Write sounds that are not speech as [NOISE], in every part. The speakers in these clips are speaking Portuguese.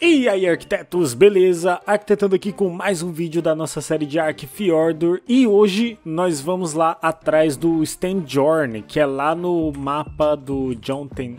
E aí arquitetos, beleza? Arquitetando aqui com mais um vídeo da nossa série de Ark: Fjordor. e hoje nós vamos lá atrás do Stenjorn, que é lá no mapa do Jonten,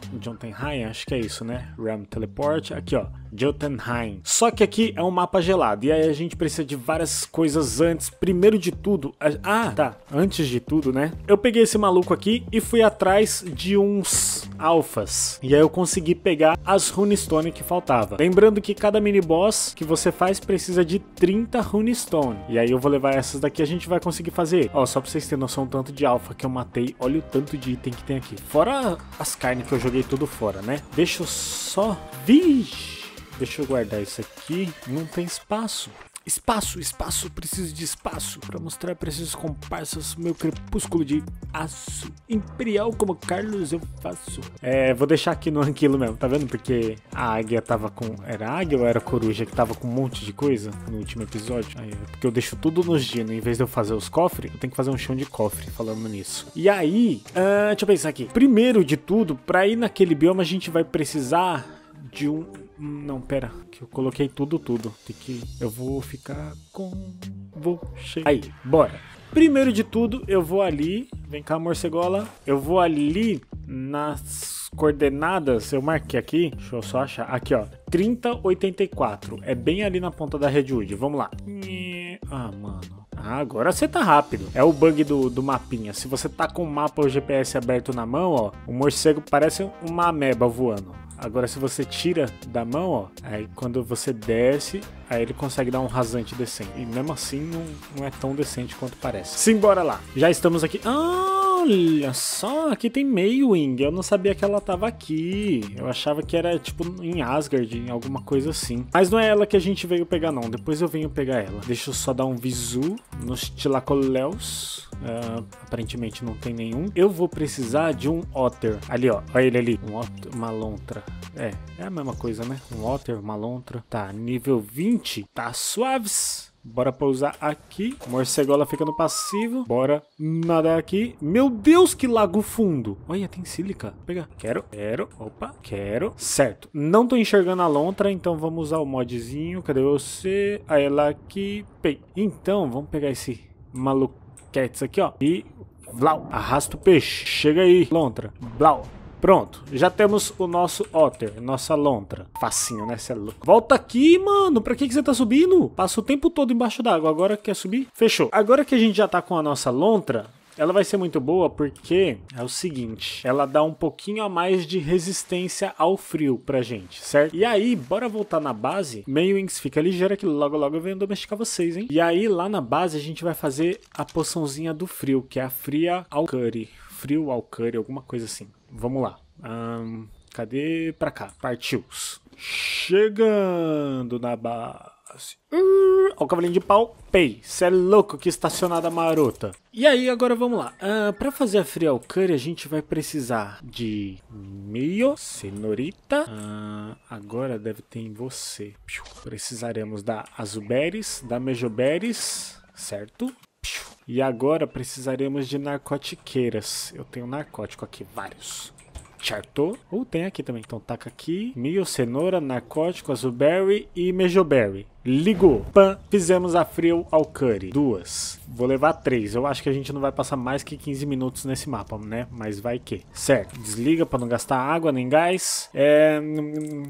High, acho que é isso né, Ram Teleport, aqui ó, Jotunheim. Só que aqui é um mapa gelado, e aí a gente precisa de várias coisas antes. Primeiro de tudo... A... Ah, tá. Antes de tudo, né? Eu peguei esse maluco aqui e fui atrás de uns alfas. E aí eu consegui pegar as runestone que faltava. Lembrando que cada mini boss que você faz precisa de 30 runestone. E aí eu vou levar essas daqui a gente vai conseguir fazer. Ó, só pra vocês terem noção tanto de alfa que eu matei. Olha o tanto de item que tem aqui. Fora as carnes que eu joguei tudo fora, né? Deixa eu só... Vixe! Deixa eu guardar isso aqui. Não tem espaço. Espaço, espaço, preciso de espaço para mostrar para esses comparsas meu crepúsculo de aço imperial como Carlos eu faço. É, vou deixar aqui no anquilo mesmo, tá vendo? Porque a águia tava com... Era águia ou era coruja que tava com um monte de coisa no último episódio? Aí, é porque eu deixo tudo nos dinos, né? em vez de eu fazer os cofres, eu tenho que fazer um chão de cofre falando nisso. E aí, uh, deixa eu pensar aqui. Primeiro de tudo, para ir naquele bioma a gente vai precisar de um não, pera, que eu coloquei tudo, tudo. Tem que. Eu vou ficar com vou você. Aí, bora. Primeiro de tudo, eu vou ali. Vem cá, morcegola. Eu vou ali nas coordenadas. Eu marquei aqui. Deixa eu só achar. Aqui, ó. 3084. É bem ali na ponta da Redwood. Vamos lá. Ah, mano. Ah, agora você tá rápido. É o bug do, do mapinha. Se você tá com o mapa ou GPS aberto na mão, ó, o morcego parece uma ameba voando. Agora, se você tira da mão, ó, aí quando você desce, aí ele consegue dar um rasante decente. E mesmo assim, não, não é tão decente quanto parece. Simbora lá. Já estamos aqui. Ah! Olha só, aqui tem Maywing. Eu não sabia que ela tava aqui. Eu achava que era, tipo, em Asgard, em alguma coisa assim. Mas não é ela que a gente veio pegar, não. Depois eu venho pegar ela. Deixa eu só dar um visu nos Tilacoleus. Uh, ah, aparentemente não tem nenhum. Eu vou precisar de um Otter. Ali, ó. Olha ele ali. Um otter, uma lontra. É, é a mesma coisa, né? Um Otter, uma lontra. Tá, nível 20. Tá suaves. Bora pousar aqui. Morcegola fica no passivo. Bora nadar aqui. Meu Deus, que lago fundo. Olha, tem sílica. Vou pegar. Quero, quero. Opa, quero. Certo. Não tô enxergando a lontra, então vamos usar o modzinho. Cadê você? Aí ela aqui. pei. então vamos pegar esse maluquete aqui, ó. E... Blau. Arrasta o peixe. Chega aí, lontra. Blau. Pronto, já temos o nosso Otter, nossa lontra. Facinho, né? Cê é louco. Volta aqui, mano. Pra que, que você tá subindo? Passa o tempo todo embaixo d'água. Agora quer subir? Fechou. Agora que a gente já tá com a nossa lontra, ela vai ser muito boa porque é o seguinte, ela dá um pouquinho a mais de resistência ao frio pra gente, certo? E aí, bora voltar na base. Mailings, fica ligeira que logo logo eu venho domesticar vocês, hein? E aí, lá na base, a gente vai fazer a poçãozinha do frio, que é a fria ao curry. Frio ao curry, alguma coisa assim vamos lá. Um, cadê? Pra cá. Partiu. Chegando na base. Uh, ó, o cavalinho de pau. Pei, cê é louco, que estacionada marota. E aí, agora vamos lá. Uh, pra fazer a frial curry, a gente vai precisar de mio senhorita. Uh, agora deve ter em você. Precisaremos da azuberes, da mejoberes, certo? E agora precisaremos de narcotiqueiras. Eu tenho narcótico aqui, vários. Chartou. Ou uh, tem aqui também. Então taca aqui. Mil, cenoura, narcótico, azulberry e mejoberry. Ligou. Pan. Fizemos a frio ao curry. Duas. Vou levar três. Eu acho que a gente não vai passar mais que 15 minutos nesse mapa, né? Mas vai que. Certo. Desliga para não gastar água nem gás. É... Hum, hum, hum.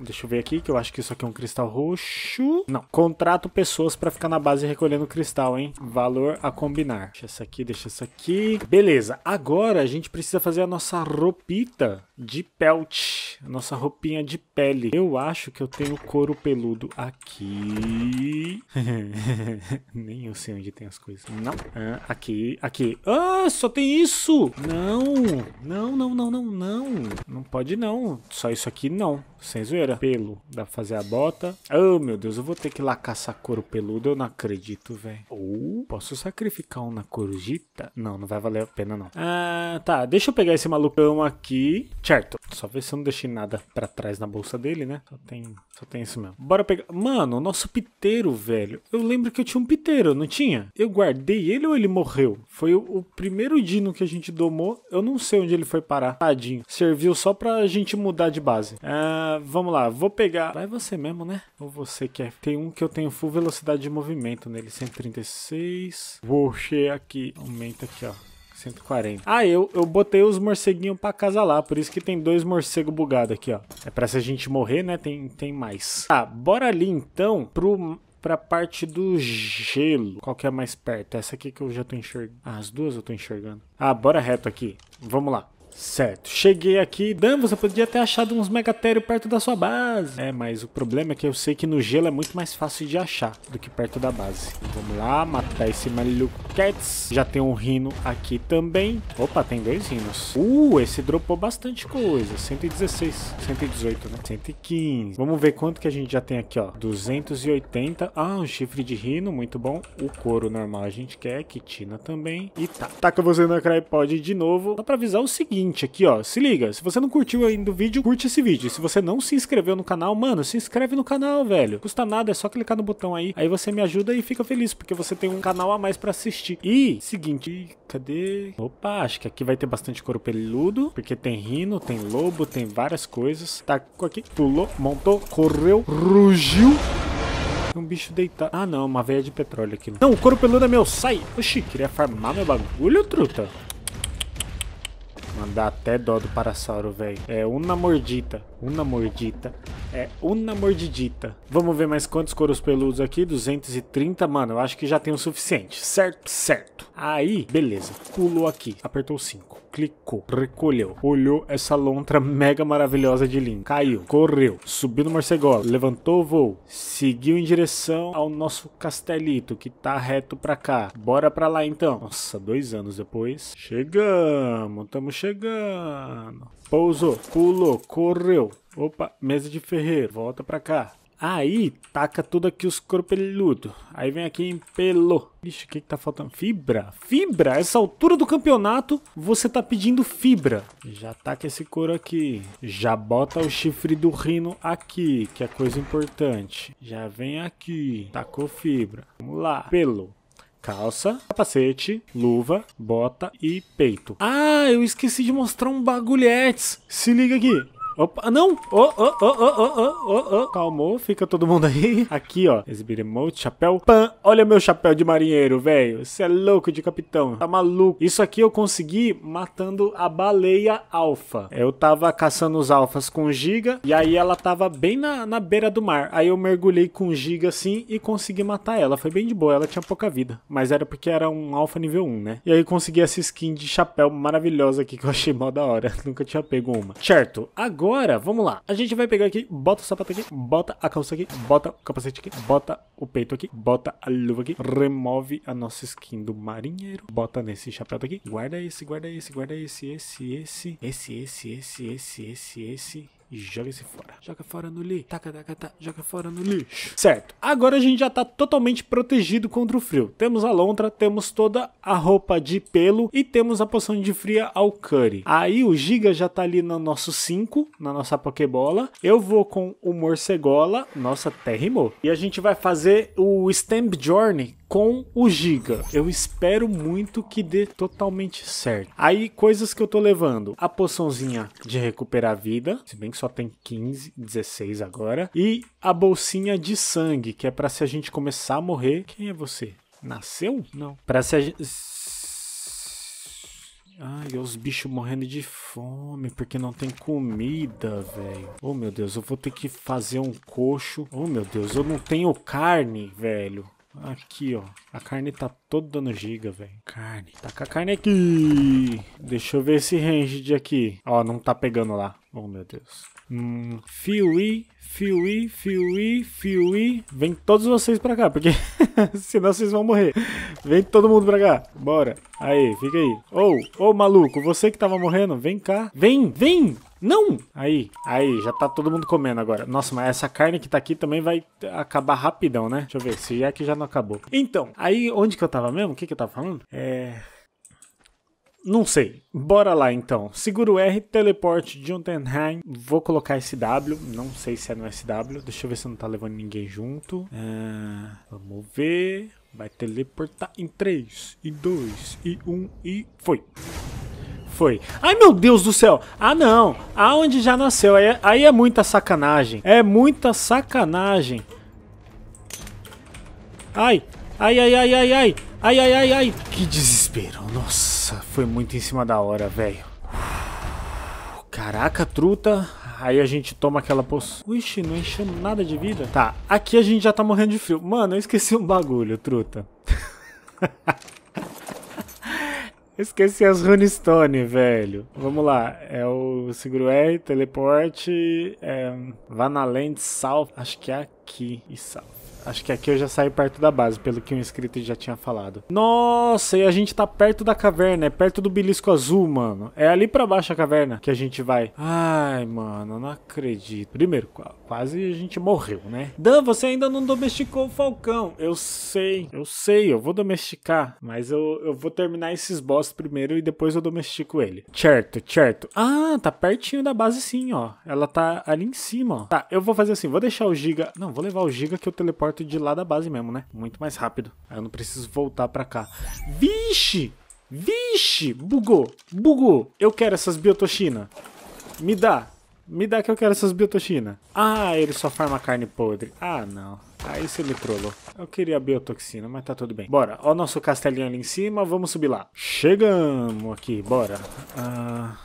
Deixa eu ver aqui, que eu acho que isso aqui é um cristal roxo. Não. Contrato pessoas pra ficar na base recolhendo cristal, hein? Valor a combinar. Deixa essa aqui, deixa essa aqui. Beleza. Agora a gente precisa fazer a nossa roupita de pelt. A nossa roupinha de pele. Eu acho que eu tenho couro peludo aqui. [LAUGHS] Nem eu sei onde tem as coisas. Não. Ah, aqui, aqui. Ah, só tem isso! Não! Não, não, não, não, não. Não pode não. Só isso aqui não. Sem zoeira pelo, dá pra fazer a bota. Oh, meu Deus, eu vou ter que ir lá caçar couro peludo, eu não acredito, velho. Ou oh, posso sacrificar um na corujita? Não, não vai valer a pena, não. Ah, tá, deixa eu pegar esse malucão aqui. Certo. Só ver se eu não deixei nada pra trás na bolsa dele, né? Só tem, só tem isso mesmo. Bora pegar... Mano, o nosso piteiro, velho. Eu lembro que eu tinha um piteiro, não tinha? Eu guardei ele ou ele morreu? Foi o, o primeiro dino que a gente domou. Eu não sei onde ele foi parar. Tadinho. Serviu só pra gente mudar de base. Ah, vamos lá lá, vou pegar. Vai você mesmo, né? Ou você quer? Tem um que eu tenho full velocidade de movimento nele, 136. Vou cheio aqui. Aumenta aqui, ó. 140. Ah, eu, eu botei os morceguinhos pra casa lá, por isso que tem dois morcegos bugados aqui, ó. É pra se a gente morrer, né, tem, tem mais. Tá, ah, bora ali então pro pra parte do gelo. Qual que é mais perto? Essa aqui que eu já tô enxergando. Ah, as duas eu tô enxergando. Ah, bora reto aqui. Vamos lá. Certo, cheguei aqui. Dan, você podia ter achado uns megatérios perto da sua base. É, mas o problema é que eu sei que no gelo é muito mais fácil de achar do que perto da base. Vamos lá, matar esse maluquets. Já tem um rino aqui também. Opa, tem dois rinos. Uh, esse dropou bastante coisa. 116, 118, né? 115. Vamos ver quanto que a gente já tem aqui, ó. 280. Ah, um chifre de rino, muito bom. O couro normal a gente quer, quitina também. E tá. Taca você na Crypod de novo. Dá pra avisar o seguinte seguinte aqui, ó. Se liga, se você não curtiu ainda o vídeo, curte esse vídeo. Se você não se inscreveu no canal, mano, se inscreve no canal, velho. Custa nada, é só clicar no botão aí. Aí você me ajuda e fica feliz, porque você tem um canal a mais pra assistir. E, seguinte, cadê? Opa, acho que aqui vai ter bastante couro peludo, porque tem rino, tem lobo, tem várias coisas. Tá aqui, pulou, montou, correu, rugiu um bicho deitado. Ah, não, uma veia de petróleo aqui. Não, o couro peludo é meu, sai. Oxi, queria farmar meu bagulho, truta. Mandar até dó do Parasauro, velho. É uma mordita. Uma mordita. É uma mordidita. Vamos ver mais quantos coros peludos aqui. 230, mano. Eu acho que já tem o suficiente. Certo? Certo. Aí, beleza. Pulou aqui. Apertou 5. Clicou. Recolheu. Olhou essa lontra mega maravilhosa de Lin. Caiu. Correu. Subiu no morcegola. Levantou o voo. Seguiu em direção ao nosso castelito, que tá reto pra cá. Bora pra lá então. Nossa, dois anos depois. Chegamos. Tamo chegando. Pousou. Pulou. Correu Opa, mesa de ferreiro, volta pra cá. Aí, taca tudo aqui os corpeludos. Aí vem aqui em pelo. Ixi, o que, que tá faltando? Fibra? Fibra? Essa altura do campeonato, você tá pedindo fibra. Já taca esse couro aqui. Já bota o chifre do rino aqui, que é coisa importante. Já vem aqui. Tacou fibra. Vamos lá. Pelo calça, capacete, luva, bota e peito. Ah, eu esqueci de mostrar um bagulhetes. Se liga aqui. Opa, ah, não! Oh, oh, oh, oh, oh, oh, ô, Calmou, fica todo mundo aí. [LAUGHS] Aqui, ó. Exibir emote, é chapéu. Pam! Olha meu chapéu de marinheiro, velho. Você é louco de capitão. Tá maluco. Isso aqui eu consegui matando a baleia alfa. Eu tava caçando os alfas com giga. E aí ela tava bem na, na beira do mar. Aí eu mergulhei com giga assim e consegui matar ela. Foi bem de boa. Ela tinha pouca vida. Mas era porque era um alfa nível 1, né? E aí consegui essa skin de chapéu maravilhosa aqui que eu achei mó da hora. [LAUGHS] Nunca tinha pego uma. Certo. Agora agora, vamos lá. A gente vai pegar aqui, bota o sapato aqui, bota a calça aqui, bota o capacete aqui, bota o peito aqui, bota a luva aqui, remove a nossa skin do marinheiro, bota nesse chapéu aqui, guarda esse, guarda esse, guarda esse, esse, esse, esse, esse, esse, esse, esse, esse, e joga esse fora. Joga fora no lixo. Taca, taca, taca, joga fora no lixo. Certo. Agora a gente já tá totalmente protegido contra o frio. Temos a lontra, temos toda a roupa de pelo e temos a poção de fria ao curry. Aí o Giga já tá ali no nosso 5, na nossa Pokébola. Eu vou com o Morcegola. Nossa, até rimou. E a gente vai fazer o Stamp Journey com o Giga. Eu espero muito que dê totalmente certo. Aí, coisas que eu tô levando. A poçãozinha de recuperar vida, se bem que só tem 15, 16 agora. E a bolsinha de sangue, que é para se a gente começar a morrer... Quem é você? Nasceu? Não. Pra se a gente... Ai, os bichos morrendo de fome porque não tem comida, velho. Oh, meu Deus, eu vou ter que fazer um coxo. Oh, meu Deus, eu não tenho carne, velho. Aqui, ó. A carne tá toda dando giga, velho. Carne. Tá com a carne aqui. Deixa eu ver esse range de aqui. Ó, não tá pegando lá. Oh, meu Deus. Hum, Fiui, Fiui, Fiui, Vem todos vocês pra cá, porque [LAUGHS] senão vocês vão morrer. Vem todo mundo pra cá. Bora. Aí, fica aí. Ô, oh, ô oh, maluco, você que tava morrendo, vem cá. Vem, vem. Não! Aí, aí, já tá todo mundo comendo agora. Nossa, mas essa carne que tá aqui também vai acabar rapidão, né? Deixa eu ver se é que já não acabou. Então, aí onde que eu tava mesmo? O que que eu tava falando? É... Não sei. Bora lá então. Seguro R, teleporte Jotunheim. Vou colocar SW. Não sei se é no SW. Deixa eu ver se não tá levando ninguém junto. É, vamos ver. Vai teleportar em 3, e 2, e 1 e foi. Foi. Ai meu Deus do céu. Ah não. Aonde já nasceu. Aí é, aí é muita sacanagem. É muita sacanagem. Ai. Ai, ai, ai, ai, ai. Ai, ai, ai, ai. Que desespero. Nossa. Nossa, foi muito em cima da hora, velho. Caraca, truta. Aí a gente toma aquela poção. Ixi, não encheu nada de vida. Tá, aqui a gente já tá morrendo de frio. Mano, eu esqueci um bagulho, truta. [LAUGHS] Esqueci as runestone, velho. Vamos lá. É o seguro E, teleporte. É, vá na land, salve. Acho que é aqui. E salve. Acho que aqui eu já saí perto da base, pelo que o inscrito já tinha falado. Nossa, e a gente tá perto da caverna, é perto do belisco azul, mano. É ali pra baixo a caverna que a gente vai. Ai, mano, não acredito. Primeiro, quase a gente morreu, né? Dan, você ainda não domesticou o falcão. Eu sei, eu sei, eu vou domesticar. Mas eu, eu vou terminar esses boss primeiro e depois eu domestico ele. Certo, certo. Ah, tá pertinho da base sim, ó. Ela tá ali em cima, ó. Tá, eu vou fazer assim, vou deixar o Giga... Não, vou levar o Giga que eu teleporto de lá da base mesmo, né? Muito mais rápido. Aí eu não preciso voltar pra cá. Vixe! Vixe! Bugou! Bugou! Eu quero essas biotoxinas. Me dá! Me dá que eu quero essas biotoxinas. Ah, ele só farma carne podre. Ah, não. Aí você me trollou. Eu queria a biotoxina, mas tá tudo bem. Bora. Ó o nosso castelinho ali em cima. Vamos subir lá. Chegamos aqui. Bora. Ah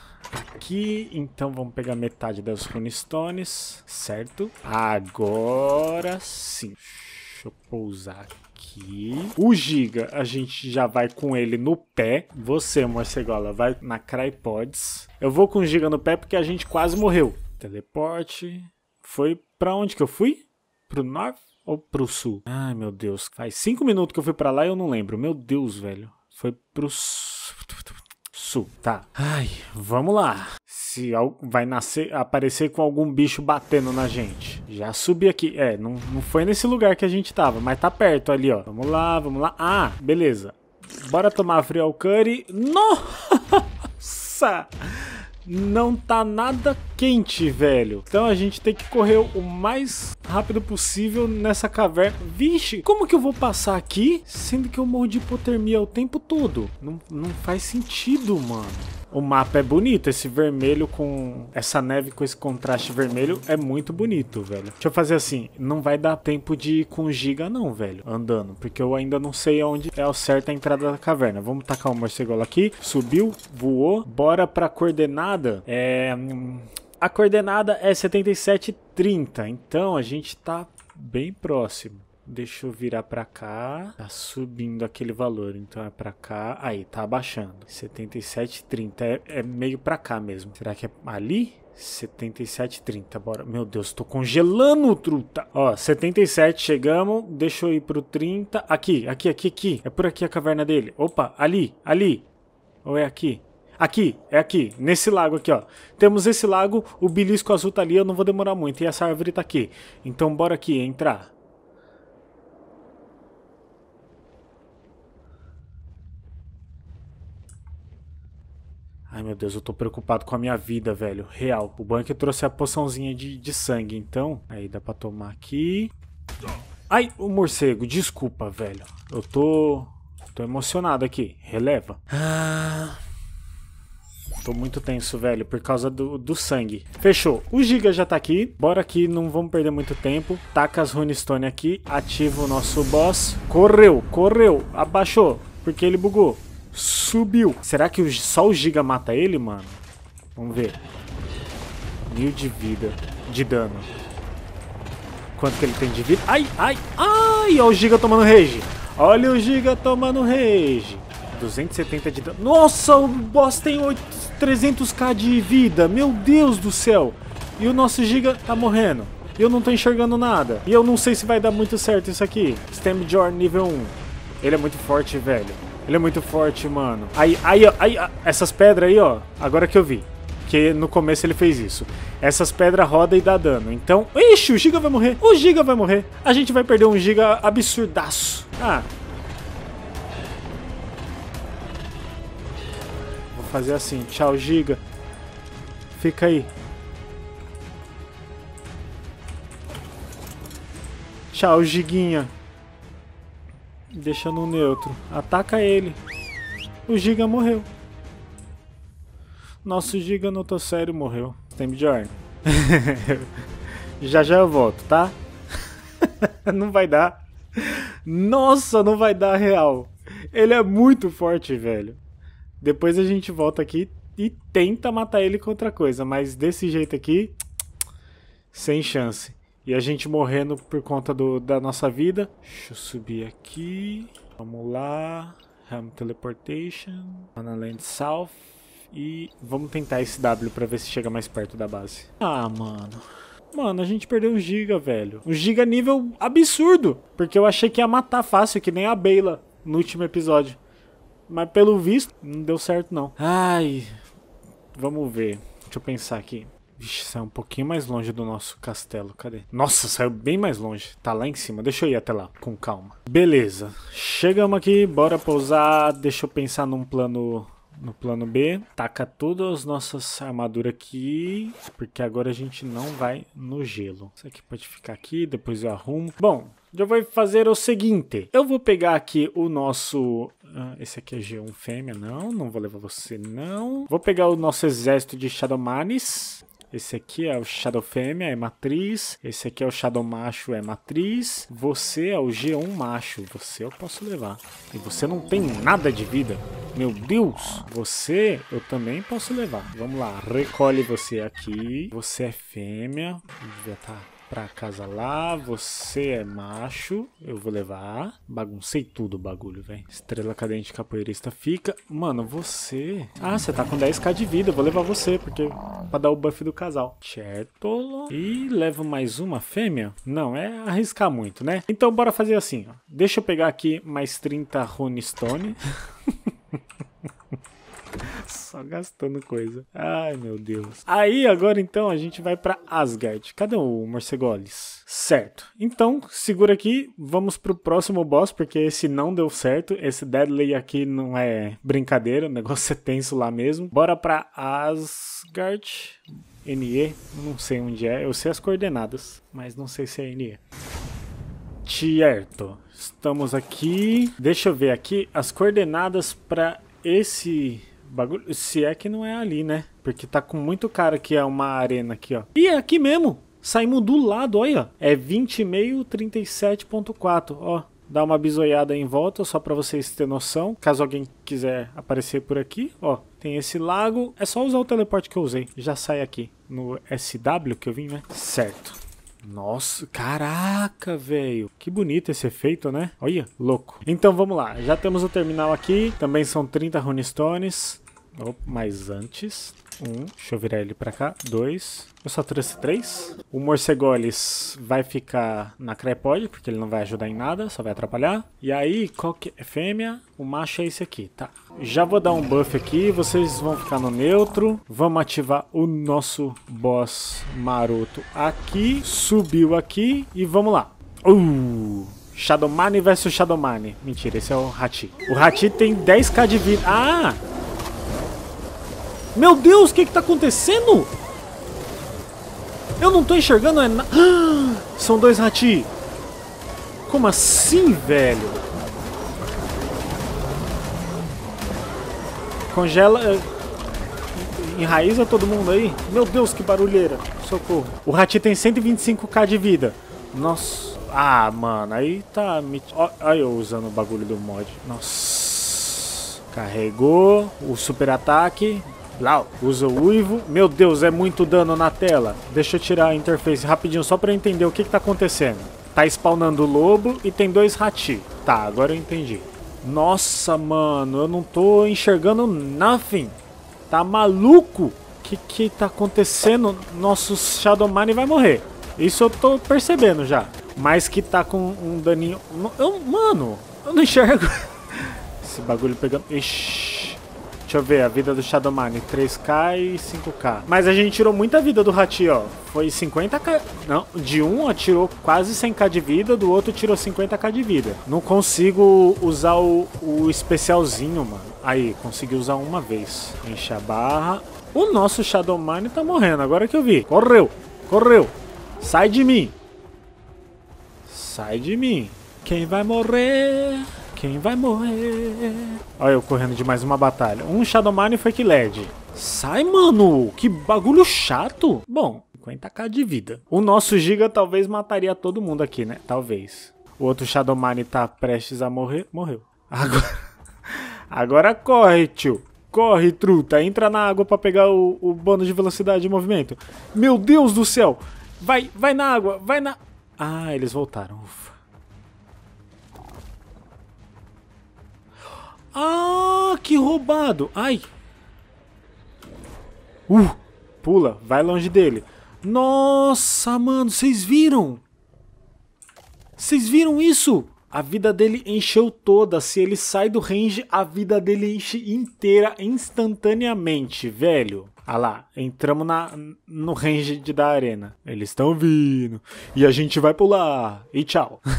aqui. Então vamos pegar metade das runestones, certo? Agora sim. Deixa eu pousar aqui. O Giga, a gente já vai com ele no pé. Você, morcegola, vai na Crypods. Eu vou com o Giga no pé porque a gente quase morreu. Teleporte. Foi pra onde que eu fui? Pro norte ou pro sul? Ai, meu Deus. Faz cinco minutos que eu fui pra lá e eu não lembro. Meu Deus, velho. Foi pro sul. Tá. Ai, vamos lá. Se vai nascer, aparecer com algum bicho batendo na gente. Já subi aqui. É, não, não foi nesse lugar que a gente tava, mas tá perto ali, ó. Vamos lá, vamos lá. Ah, beleza. Bora tomar frio ao curry. Nossa! não tá nada quente, velho. Então a gente tem que correr o mais rápido possível nessa caverna. Vixe, como que eu vou passar aqui, sendo que eu morro de hipotermia o tempo todo? Não, não faz sentido, mano. O mapa é bonito, esse vermelho com essa neve com esse contraste vermelho é muito bonito, velho. Deixa eu fazer assim, não vai dar tempo de ir com giga não, velho, andando, porque eu ainda não sei onde é o certo a entrada da caverna. Vamos tacar o morcego aqui, subiu, voou, bora pra coordenada. É... A coordenada é 7730, então a gente tá bem próximo. Deixa eu virar para cá. Tá subindo aquele valor, então é para cá. Aí, tá abaixando. 77,30 é, é meio para cá mesmo. Será que é ali? 77,30, bora. Meu Deus, tô congelando o truta. Ó, 77, chegamos. Deixa eu ir pro 30. Aqui, aqui, aqui, aqui. É por aqui a caverna dele. Opa, ali, ali. Ou é aqui? Aqui, é aqui, nesse lago aqui, ó. Temos esse lago, o bilisco azul tá ali, eu não vou demorar muito. E essa árvore tá aqui. Então bora aqui, entrar. Ai meu Deus, eu tô preocupado com a minha vida, velho. Real. O banco trouxe a poçãozinha de, de sangue, então. Aí dá pra tomar aqui. Ai, o morcego, desculpa, velho. Eu tô. tô emocionado aqui. Releva. Ah. Tô muito tenso, velho, por causa do, do sangue. Fechou. O Giga já tá aqui. Bora aqui, não vamos perder muito tempo. Taca as runestone aqui. Ativa o nosso boss. Correu, correu. Abaixou, porque ele bugou. Subiu. Será que só o Giga mata ele, mano? Vamos ver. Mil de vida. De dano. Quanto que ele tem de vida? Ai, ai, ai! Olha o Giga tomando rage. Olha o Giga tomando rage. 270 de dano. Nossa, o boss tem 300k de vida. Meu Deus do céu. E o nosso Giga tá morrendo. E eu não tô enxergando nada. E eu não sei se vai dar muito certo isso aqui. Stem Jorn nível 1. Ele é muito forte, velho. Ele é muito forte, mano. Aí, aí, aí, essas pedras aí, ó. Agora que eu vi. Que no começo ele fez isso. Essas pedras roda e dá dano. Então, ixi, o Giga vai morrer. O Giga vai morrer. A gente vai perder um Giga absurdaço. Ah. Vou fazer assim. Tchau, Giga. Fica aí. Tchau, Giguinha. Deixando um neutro. Ataca ele. O Giga morreu. Nosso Giga no sério morreu. Tem de ar. [LAUGHS] já já eu volto, tá? [LAUGHS] não vai dar. Nossa, não vai dar real. Ele é muito forte, velho. Depois a gente volta aqui e tenta matar ele com outra coisa, mas desse jeito aqui, [TSK] sem chance. E a gente morrendo por conta do, da nossa vida. Deixa eu subir aqui. Vamos lá. Ham Teleportation. Ana Land South. E vamos tentar esse W pra ver se chega mais perto da base. Ah, mano. Mano, a gente perdeu um giga, velho. Um giga é nível absurdo. Porque eu achei que ia matar fácil, que nem a Beila no último episódio. Mas pelo visto, não deu certo não. Ai, vamos ver. Deixa eu pensar aqui. Vixe, saiu um pouquinho mais longe do nosso castelo. Cadê? Nossa, saiu bem mais longe. Tá lá em cima. Deixa eu ir até lá, com calma. Beleza. Chegamos aqui, bora pousar. Deixa eu pensar num plano... No plano B, taca todas as nossas armaduras aqui, porque agora a gente não vai no gelo. Isso aqui pode ficar aqui, depois eu arrumo. Bom, já vou fazer o seguinte. Eu vou pegar aqui o nosso... Ah, esse aqui é G1 fêmea, não. Não vou levar você, não. Vou pegar o nosso exército de Shadowmanes. Esse aqui é o Shadow Fêmea, é matriz. Esse aqui é o Shadow Macho, é matriz. Você é o G1 Macho, você eu posso levar. E você não tem nada de vida. Meu Deus! Você eu também posso levar. Vamos lá, recolhe você aqui. Você é fêmea. já tá pra casa lá, você é macho, eu vou levar. Baguncei tudo o bagulho, velho. Estrela cadente capoeirista fica. Mano, você... Ah, você tá com 10k de vida, eu vou levar você, porque... Pra dar o buff do casal. Certo. E levo mais uma fêmea? Não, é arriscar muito, né? Então bora fazer assim, ó. Deixa eu pegar aqui mais 30 Rune Stone. [LAUGHS] [LAUGHS] Só gastando coisa. Ai, meu Deus. Aí, agora então, a gente vai para Asgard. Cadê o Morcegolis? Certo. Então, segura aqui, vamos pro próximo boss, porque esse não deu certo. Esse Deadly aqui não é brincadeira, o negócio [LAUGHS] é tenso lá mesmo. Bora pra Asgard. NE, não sei onde é, eu sei as coordenadas, mas não sei se é NE. Certo, estamos aqui. Deixa eu ver aqui as coordenadas para esse bagulho. Se é que não é ali, né? Porque tá com muito cara que é uma arena aqui, ó. E é aqui mesmo. Saímos do lado, olha. É 20,5, 37,4. Ó, dá uma bisoiada em volta, só para vocês terem noção. Caso alguém quiser aparecer por aqui, ó, tem esse lago. É só usar o teleporte que eu usei. Já sai aqui no SW que eu vim, né? Certo. Nossa, caraca, velho. Que bonito esse efeito, né? Olha, louco. Então vamos lá. Já temos o terminal aqui. Também são 30 runestones. Mas antes, um, deixa eu virar ele pra cá, dois, eu só trouxe três. O Morcegolis vai ficar na crepode porque ele não vai ajudar em nada, só vai atrapalhar. E aí, qual que é fêmea? O macho é esse aqui, tá. Já vou dar um buff aqui, vocês vão ficar no neutro. Vamos ativar o nosso boss maroto aqui, subiu aqui e vamos lá. Uh! Shadowmani versus Mane. Mentira, esse é o Hachi. O Hachi tem 10k de vida. Ah! Meu Deus, o que está acontecendo? Eu não estou enxergando é na... [GASPS] São dois rati. Como assim, velho? Congela... Eh, enraiza todo mundo aí? Meu Deus, que barulheira. Socorro. O Rati tem 125k de vida. Nossa. Ah, mano, aí tá... Olha eu usando o bagulho do mod. Nossa. Carregou. O super ataque. Lau, usa o uivo. Meu Deus, é muito dano na tela. Deixa eu tirar a interface rapidinho só pra eu entender o que, que tá acontecendo. Tá spawnando o lobo e tem dois rati. Tá, agora eu entendi. Nossa, mano, eu não tô enxergando nothing. Tá maluco? Que que tá acontecendo? Nosso Shadow Mine vai morrer. Isso eu tô percebendo já. Mas que tá com um daninho... Eu, mano, eu não enxergo. [LAUGHS] Esse bagulho pegando... Ixi. Deixa eu ver, a vida do Shadow Mine, 3k e 5k. Mas a gente tirou muita vida do Hachi, ó. Foi 50k... Não, de um ó, tirou quase 100k de vida, do outro tirou 50k de vida. Não consigo usar o, o especialzinho, mano. Aí, consegui usar uma vez. Enche a barra. O nosso Shadow Mine tá morrendo, agora que eu vi. Correu, correu. Sai de mim. Sai de mim. Quem vai morrer... Quem vai morrer? Olha eu correndo de mais uma batalha. Um Shadow Mine foi que LED. Sai, mano! Que bagulho chato! Bom, 50k de vida. O nosso Giga talvez mataria todo mundo aqui, né? Talvez. O outro Shadow Mine tá prestes a morrer. Morreu. Agora... [LAUGHS] Agora corre, tio. Corre, truta. Entra na água para pegar o, o de velocidade de movimento. Meu Deus do céu! Vai, vai na água, vai na... Ah, eles voltaram. Ufa. Ah, que roubado. Ai. Uh, pula, vai longe dele. Nossa, mano, vocês viram? Vocês viram isso? A vida dele encheu toda. Se ele sai do range, a vida dele enche inteira instantaneamente, velho. Ah lá, entramos na, no range de, da arena. Eles estão vindo. E a gente vai pular. E tchau. [LAUGHS]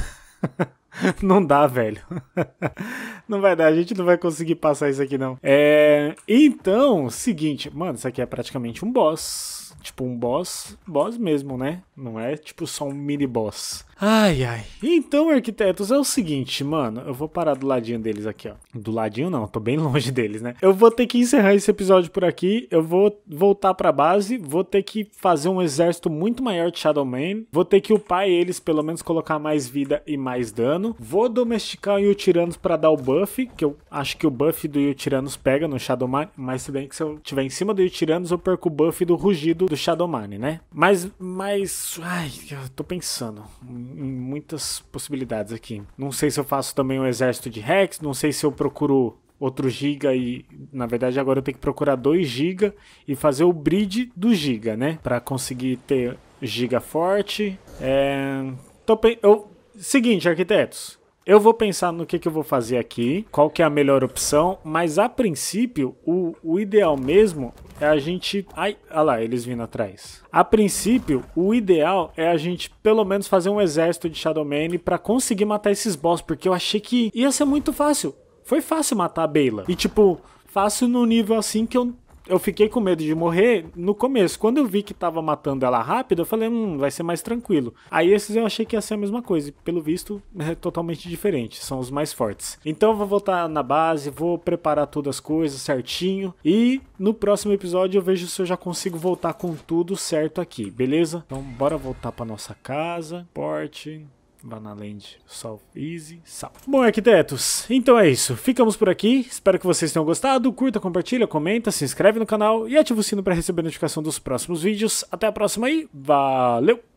[LAUGHS] não dá, velho. [LAUGHS] não vai dar, a gente não vai conseguir passar isso aqui, não. É. Então, seguinte, mano, isso aqui é praticamente um boss tipo um boss, boss mesmo, né? Não é tipo só um mini boss. Ai, ai. Então, arquitetos, é o seguinte, mano, eu vou parar do ladinho deles aqui, ó. Do ladinho não, tô bem [LAUGHS] longe deles, né? Eu vou ter que encerrar esse episódio por aqui, eu vou voltar pra base, vou ter que fazer um exército muito maior de Shadow Man, vou ter que upar eles, pelo menos colocar mais vida e mais dano, vou domesticar o Yutiranos pra dar o buff, que eu acho que o buff do Yutiranos pega no Shadow Man, mas se bem que se eu tiver em cima do Yutiranos, eu perco o buff do rugido do, do Shadowmane, né? Mas, mas, ai, eu tô pensando em muitas possibilidades aqui. Não sei se eu faço também um exército de Rex, não sei se eu procuro outro giga e na verdade agora eu tenho que procurar dois giga e fazer o bridge do giga, né? Para conseguir ter giga forte. É... Tô eu... Seguinte, arquitetos. Eu vou pensar no que, que eu vou fazer aqui, qual que é a melhor opção, mas a princípio, o, o ideal mesmo é a gente... Ai, olha lá, eles vindo atrás. A princípio, o ideal é a gente pelo menos fazer um exército de Man para conseguir matar esses boss, porque eu achei que ia ser muito fácil. Foi fácil matar a Bela. E tipo, fácil no nível assim que eu eu fiquei com medo de morrer no começo. Quando eu vi que tava matando ela rápido, eu falei, hum, vai ser mais tranquilo. Aí esses eu achei que ia ser a mesma coisa. E, pelo visto, é totalmente diferente. São os mais fortes. Então eu vou voltar na base, vou preparar todas as coisas certinho. E no próximo episódio eu vejo se eu já consigo voltar com tudo certo aqui, beleza? Então bora voltar pra nossa casa. Porte. Vanaland Solve Easy Salve. Bom, arquitetos, então é isso. Ficamos por aqui. Espero que vocês tenham gostado. Curta, compartilha, comenta, se inscreve no canal e ativa o sino para receber notificação dos próximos vídeos. Até a próxima e valeu!